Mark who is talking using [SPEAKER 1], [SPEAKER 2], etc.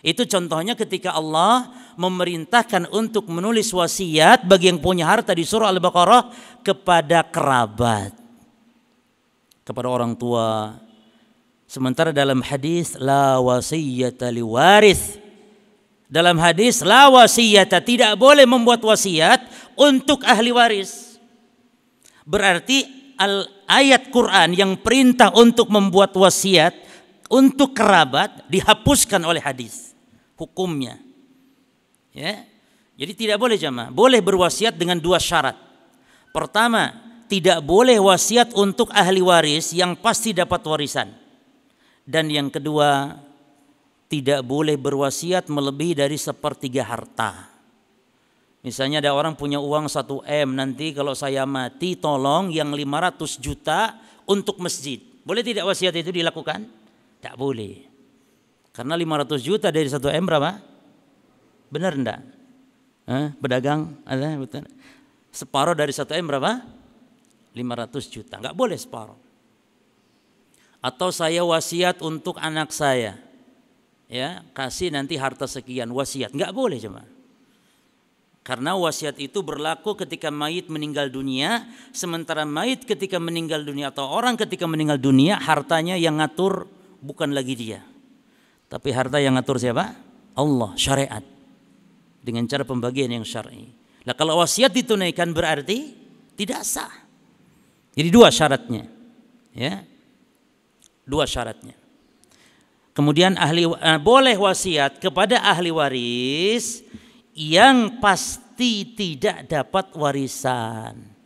[SPEAKER 1] Itu contohnya ketika Allah memerintahkan untuk menulis wasiat bagi yang punya harta di surah Al-Baqarah kepada kerabat, kepada orang tua. Sementara dalam hadis la wasiyata liwaris. Dalam hadis la wasiyata tidak boleh membuat wasiat untuk ahli waris. Berarti al ayat Quran yang perintah untuk membuat wasiat untuk kerabat dihapuskan oleh hadis hukumnya. Ya. Jadi tidak boleh jamaah, boleh berwasiat dengan dua syarat. Pertama, tidak boleh wasiat untuk ahli waris yang pasti dapat warisan. Dan yang kedua, tidak boleh berwasiat melebihi dari sepertiga harta. Misalnya ada orang punya uang 1 M, nanti kalau saya mati tolong yang 500 juta untuk masjid. Boleh tidak wasiat itu dilakukan? Tak boleh. Karena 500 juta dari satu M berapa? Benar enggak? Eh, pedagang ada betul. Separuh dari satu M berapa? 500 juta. Enggak boleh separuh. Atau saya wasiat untuk anak saya. Ya, kasih nanti harta sekian wasiat. Enggak boleh cuma. Karena wasiat itu berlaku ketika mayit meninggal dunia, sementara mayit ketika meninggal dunia atau orang ketika meninggal dunia hartanya yang ngatur bukan lagi dia. Tapi harta yang ngatur siapa? Allah, syariat. Dengan cara pembagian yang syar'i. Nah kalau wasiat ditunaikan berarti tidak sah. Jadi dua syaratnya. Ya. Dua syaratnya. Kemudian ahli eh, boleh wasiat kepada ahli waris yang pasti tidak dapat warisan.